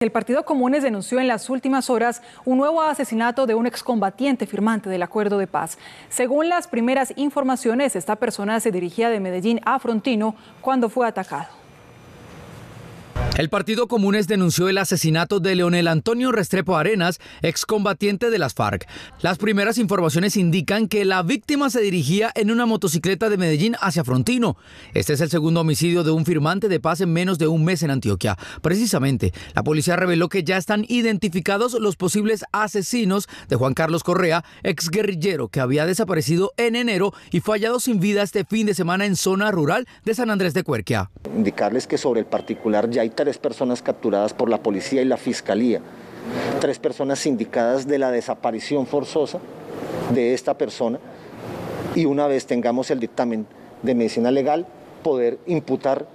El Partido Comunes denunció en las últimas horas un nuevo asesinato de un excombatiente firmante del acuerdo de paz. Según las primeras informaciones, esta persona se dirigía de Medellín a Frontino cuando fue atacado. El Partido Comunes denunció el asesinato de Leonel Antonio Restrepo Arenas, excombatiente de las FARC. Las primeras informaciones indican que la víctima se dirigía en una motocicleta de Medellín hacia Frontino. Este es el segundo homicidio de un firmante de paz en menos de un mes en Antioquia. Precisamente, la policía reveló que ya están identificados los posibles asesinos de Juan Carlos Correa, exguerrillero que había desaparecido en enero y fallado sin vida este fin de semana en zona rural de San Andrés de Cuerquia. Indicarles que sobre el particular ya hay tres personas capturadas por la policía y la fiscalía, tres personas sindicadas de la desaparición forzosa de esta persona y una vez tengamos el dictamen de medicina legal, poder imputar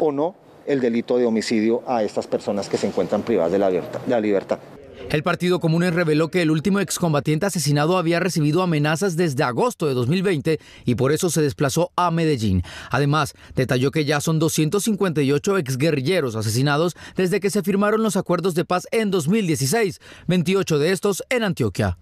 o no el delito de homicidio a estas personas que se encuentran privadas de la libertad. El Partido Comunes reveló que el último excombatiente asesinado había recibido amenazas desde agosto de 2020 y por eso se desplazó a Medellín. Además, detalló que ya son 258 exguerrilleros asesinados desde que se firmaron los acuerdos de paz en 2016, 28 de estos en Antioquia.